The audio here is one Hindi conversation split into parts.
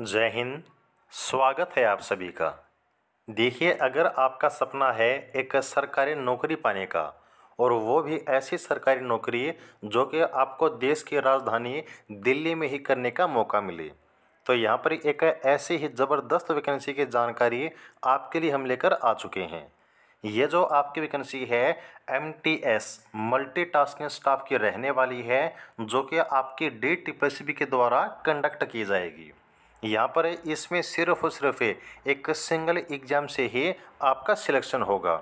जय हिंद स्वागत है आप सभी का देखिए अगर आपका सपना है एक सरकारी नौकरी पाने का और वो भी ऐसी सरकारी नौकरी जो कि आपको देश की राजधानी दिल्ली में ही करने का मौका मिले तो यहाँ पर एक ऐसी ही ज़बरदस्त वैकेंसी की जानकारी आपके लिए हम लेकर आ चुके हैं ये जो आपकी वैकेंसी है M T S multi tasking staff की रहने वाली है जो कि आपकी डी टी पी के द्वारा कंडक्ट की जाएगी यहाँ पर इसमें सिर्फ और सिर्फ एक सिंगल एग्ज़ाम से ही आपका सिलेक्शन होगा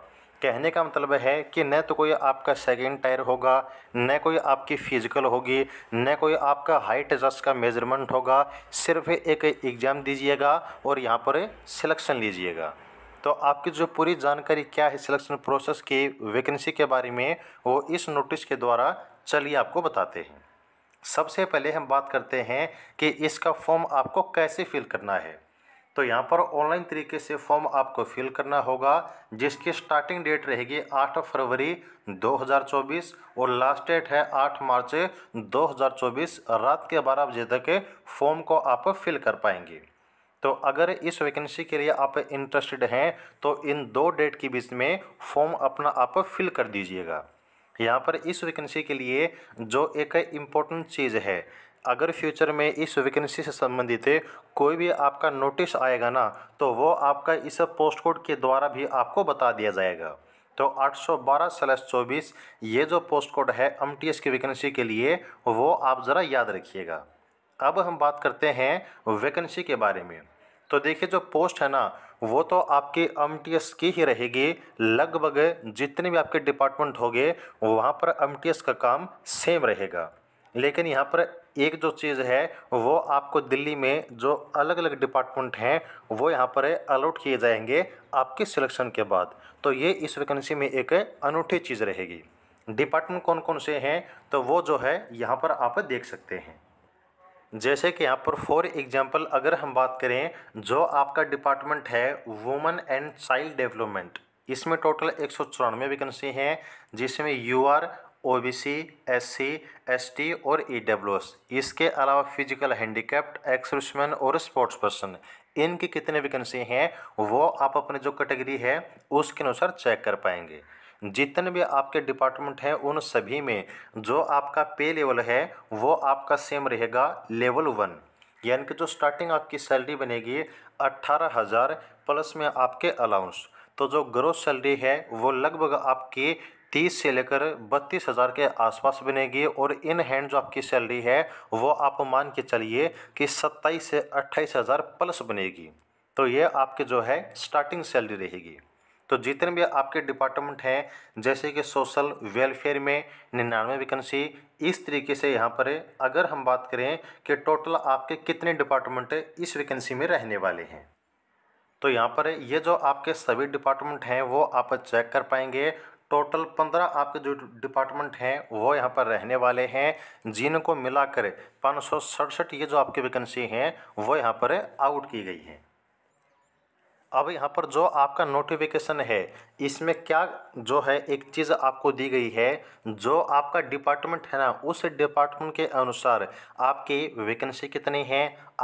कहने का मतलब है कि न तो कोई आपका सेकेंड टायर होगा न कोई आपकी फिजिकल होगी न कोई आपका हाइट जस्ट का मेजरमेंट होगा सिर्फ एक एग्ज़ाम दीजिएगा और यहाँ पर सिलेक्शन लीजिएगा तो आपकी जो पूरी जानकारी क्या है सिलेक्शन प्रोसेस की वैकेंसी के बारे में वो इस नोटिस के द्वारा चलिए आपको बताते हैं सबसे पहले हम बात करते हैं कि इसका फॉर्म आपको कैसे फिल करना है तो यहाँ पर ऑनलाइन तरीके से फॉर्म आपको फिल करना होगा जिसकी स्टार्टिंग डेट रहेगी 8 फरवरी 2024 और लास्ट डेट है 8 मार्च 2024 रात के बारह बजे तक फॉर्म को आप फिल कर पाएंगे तो अगर इस वैकेंसी के लिए आप इंटरेस्टेड हैं तो इन दो डेट के बीच में फॉर्म अपना आप फिल कर दीजिएगा यहाँ पर इस वैकेंसी के लिए जो एक इम्पोर्टेंट चीज़ है अगर फ्यूचर में इस वैकेंसी से संबंधित कोई भी आपका नोटिस आएगा ना तो वो आपका इस पोस्ट कोड के द्वारा भी आपको बता दिया जाएगा तो 812 स्लैश चौबीस ये जो पोस्ट कोड है एम की वैकेंसी के लिए वो आप ज़रा याद रखिएगा अब हम बात करते हैं वैकेंसी के बारे में तो देखिए जो पोस्ट है ना वो तो आपकी एम की ही रहेगी लगभग जितने भी आपके डिपार्टमेंट होंगे वहाँ पर एम का काम सेम रहेगा लेकिन यहाँ पर एक जो चीज़ है वो आपको दिल्ली में जो अलग अलग डिपार्टमेंट हैं वो यहाँ पर अलॉट किए जाएंगे आपके सिलेक्शन के बाद तो ये इस वैकेंसी में एक अनूठी चीज़ रहेगी डिपार्टमेंट कौन कौन से हैं तो वो जो है यहाँ पर आप देख सकते हैं जैसे कि यहाँ पर फॉर एग्जांपल अगर हम बात करें जो आपका डिपार्टमेंट है वुमेन एंड चाइल्ड डेवलपमेंट इसमें टोटल एक सौ चौरानवे वैकेंसी हैं जिसमें U R O B C S C S T और ई डब्ल्यू एस इसके अलावा फिजिकल हैंडीकैप्ड एक्सरसमैन और स्पोर्ट्स पर्सन इनकी कितने वैकेंसी हैं वो आप अपने जो कैटेगरी है उसके अनुसार चेक कर पाएंगे जितने भी आपके डिपार्टमेंट हैं उन सभी में जो आपका पे लेवल है वो आपका सेम रहेगा लेवल वन यानी कि जो स्टार्टिंग आपकी सैलरी बनेगी अट्ठारह हज़ार प्लस में आपके अलाउंस तो जो ग्रोथ सैलरी है वो लगभग आपकी तीस से लेकर बत्तीस हज़ार के आसपास बनेगी और इन हैंड जो आपकी सैलरी है वो आप मान के चलिए कि सत्ताईस से अट्ठाईस हज़ार प्लस बनेगी तो ये आपके जो है स्टार्टिंग सैलरी रहेगी तो जितने भी आपके डिपार्टमेंट हैं जैसे कि सोशल वेलफेयर में निन्यानवे वैकेंसी इस तरीके से यहाँ पर है अगर हम बात करें कि टोटल आपके कितने डिपार्टमेंट इस वैकेंसी में रहने वाले हैं तो यहाँ पर ये जो आपके सभी डिपार्टमेंट हैं वो आप चेक कर पाएंगे टोटल पंद्रह आपके जो डिपार्टमेंट हैं वो यहाँ पर रहने वाले हैं जिनको मिलाकर पाँच सौ सड़सठ ये जो आपकी वैकेंसी हैं वो यहाँ पर आउट की गई हैं अब यहाँ पर जो आपका नोटिफिकेशन है इसमें क्या जो है एक चीज़ आपको दी गई है जो आपका डिपार्टमेंट है ना उस डिपार्टमेंट के अनुसार आपकी वैकेंसी कितनी है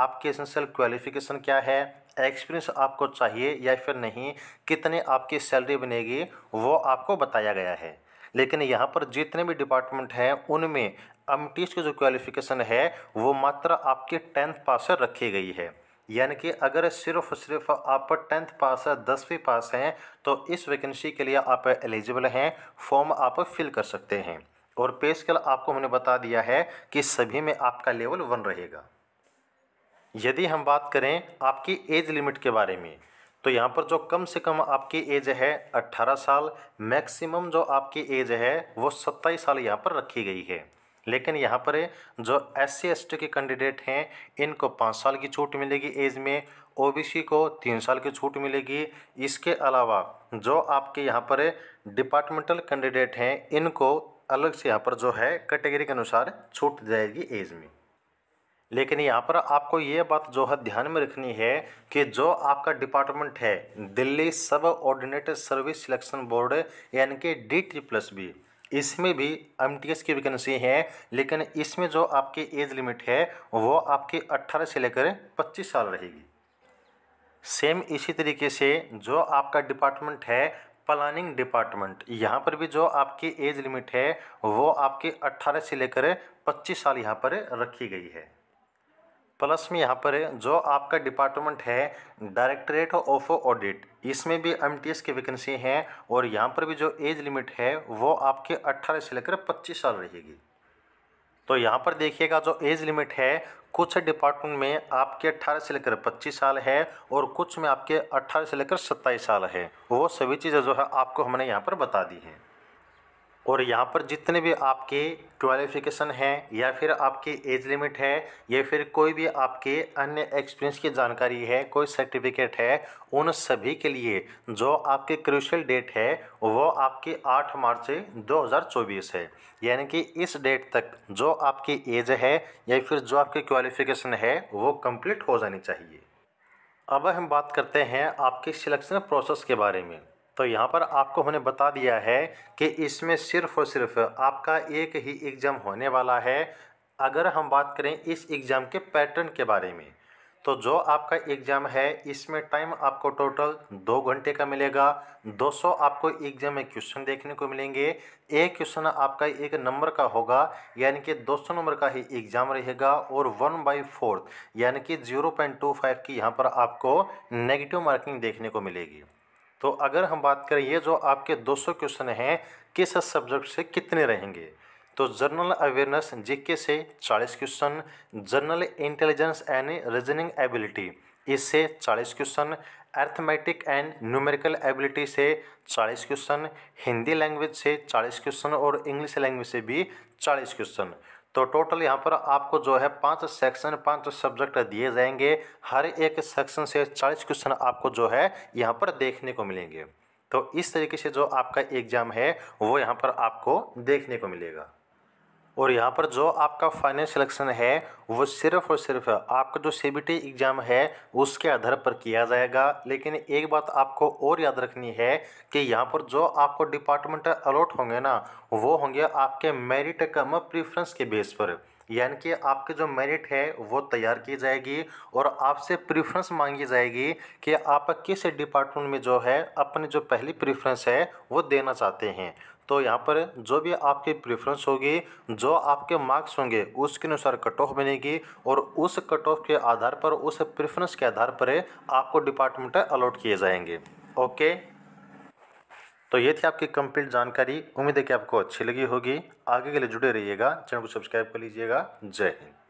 आपकी एसेंशियल क्वालिफिकेशन क्या है एक्सपीरियंस आपको चाहिए या फिर नहीं कितने आपकी सैलरी बनेगी वो आपको बताया गया है लेकिन यहाँ पर जितने भी डिपार्टमेंट हैं उनमें एम की जो क्वालिफिकेशन है वो मात्र आपके टेंथ पास से रखी गई है यानी कि अगर सिर्फ सिर्फ आप टेंथ पास दसवीं पास हैं तो इस वैकेंसी के लिए आप एलिजिबल हैं फॉर्म आप फिल कर सकते हैं और पे स्केल आपको हमने बता दिया है कि सभी में आपका लेवल वन रहेगा यदि हम बात करें आपकी एज लिमिट के बारे में तो यहाँ पर जो कम से कम आपकी एज है 18 साल मैक्सिमम जो आपकी एज है वो 27 साल यहाँ पर रखी गई है लेकिन यहाँ पर जो एस सी एस टी के कैंडिडेट हैं इनको पाँच साल की छूट मिलेगी एज में ओबीसी को तीन साल की छूट मिलेगी इसके अलावा जो आपके यहाँ पर डिपार्टमेंटल कैंडिडेट हैं इनको अलग से यहाँ पर जो है कैटेगरी के अनुसार छूट जाएगी एज में लेकिन यहाँ पर आपको ये बात जो है ध्यान में रखनी है कि जो आपका डिपार्टमेंट है दिल्ली सब ऑर्डिनेटर सर्विस सिलेक्शन बोर्ड यानी कि डी टी प्लस बी इसमें भी एम की वैकेंसी है लेकिन इसमें जो आपकी एज लिमिट है वो आपकी अट्ठारह से लेकर पच्चीस साल रहेगी सेम इसी तरीके से जो आपका डिपार्टमेंट है प्लानिंग डिपार्टमेंट यहाँ पर भी जो आपकी एज लिमिट है वो आपके 18 से लेकर 25 साल यहाँ पर रखी गई है प्लस में यहाँ पर है जो आपका डिपार्टमेंट है डायरेक्टरेट ऑफ ऑडिट इसमें भी एम की वैकेंसी हैं और यहाँ पर भी जो एज लिमिट है वो आपके 18 से लेकर 25 साल रहेगी तो यहाँ पर देखिएगा जो एज लिमिट है कुछ डिपार्टमेंट में आपके 18 से लेकर 25 साल है और कुछ में आपके 18 से लेकर 27 साल है वो सभी चीज़ें जो है आपको हमने यहाँ पर बता दी हैं और यहाँ पर जितने भी आपके क्वालिफ़िकेशन हैं या फिर आपकी एज लिमिट है या फिर कोई भी आपके अन्य एक्सपीरियंस की जानकारी है कोई सर्टिफिकेट है उन सभी के लिए जो आपके क्रूशल डेट है वो आपकी 8 मार्च 2024 है यानी कि इस डेट तक जो आपकी एज है या फिर जो आपकी क्वालिफ़िकेशन है वो कम्प्लीट हो जानी चाहिए अब हम बात करते हैं आपके सिलेक्शन प्रोसेस के बारे में तो यहाँ पर आपको हमने बता दिया है कि इसमें सिर्फ़ और सिर्फ आपका एक ही एग्ज़ाम होने वाला है अगर हम बात करें इस एग्ज़ाम के पैटर्न के बारे में तो जो आपका एग्ज़ाम है इसमें टाइम आपको टोटल दो घंटे का मिलेगा 200 आपको एग्ज़ाम में क्वेश्चन देखने को मिलेंगे एक क्वेश्चन आपका एक नंबर का होगा यानी कि 200 नंबर का ही एग्ज़ाम रहेगा और वन बाई फोर्थ यानी कि 0.25 की यहाँ पर आपको नेगेटिव मार्किंग देखने को मिलेगी तो अगर हम बात करें ये जो आपके 200 क्वेश्चन हैं किस सब्जेक्ट से कितने रहेंगे तो जनरल अवेयरनेस जीके से 40 question general intelligence and reasoning ability इससे 40 question arithmetic and numerical ability से 40 क्वेश्चन हिंदी लैंग्वेज से 40 क्वेश्चन और इंग्लिश लैंग्वेज से भी 40 क्वेश्चन तो टोटल यहाँ पर आपको जो है पांच सेक्शन पांच सब्जेक्ट दिए जाएंगे हर एक सेक्शन से चालीस क्वेश्चन आपको जो है यहाँ पर देखने को मिलेंगे तो इस तरीके से जो आपका एग्जाम है वो यहाँ पर आपको देखने को मिलेगा और यहाँ पर जो आपका फाइनल सिलेक्शन है वो सिर्फ और सिर्फ आपका जो सी एग्ज़ाम है उसके आधार पर किया जाएगा लेकिन एक बात आपको और याद रखनी है कि यहाँ पर जो आपको डिपार्टमेंट अलॉट होंगे ना वो होंगे आपके मेरिट कम प्रीफ्रेंस के बेस पर यानी कि आपके जो मेरिट है वो तैयार की जाएगी और आपसे प्रेफरेंस मांगी जाएगी कि आप किस डिपार्टमेंट में जो है अपने जो पहली प्रेफरेंस है वो देना चाहते हैं तो यहाँ पर जो भी आपकी प्रेफरेंस होगी जो आपके मार्क्स होंगे उसके अनुसार कट ऑफ बनेगी और उस कट ऑफ के आधार पर उस प्रेफरेंस के आधार पर आपको डिपार्टमेंट अलॉट किए जाएंगे ओके तो ये थी आपकी कंप्लीट जानकारी उम्मीद है कि आपको अच्छी लगी होगी आगे के लिए जुड़े रहिएगा चैनल को सब्सक्राइब कर लीजिएगा जय हिंद